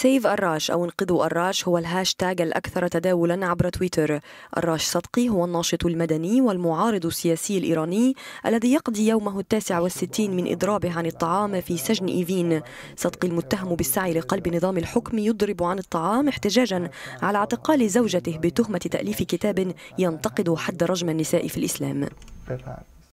سيف الراش أو انقذوا الراش هو الهاشتاج الأكثر تداولا عبر تويتر الراش صدقي هو الناشط المدني والمعارض السياسي الإيراني الذي يقضي يومه التاسع والستين من إضرابه عن الطعام في سجن إيفين صدقي المتهم بالسعي لقلب نظام الحكم يضرب عن الطعام احتجاجا على اعتقال زوجته بتهمة تأليف كتاب ينتقد حد رجم النساء في الإسلام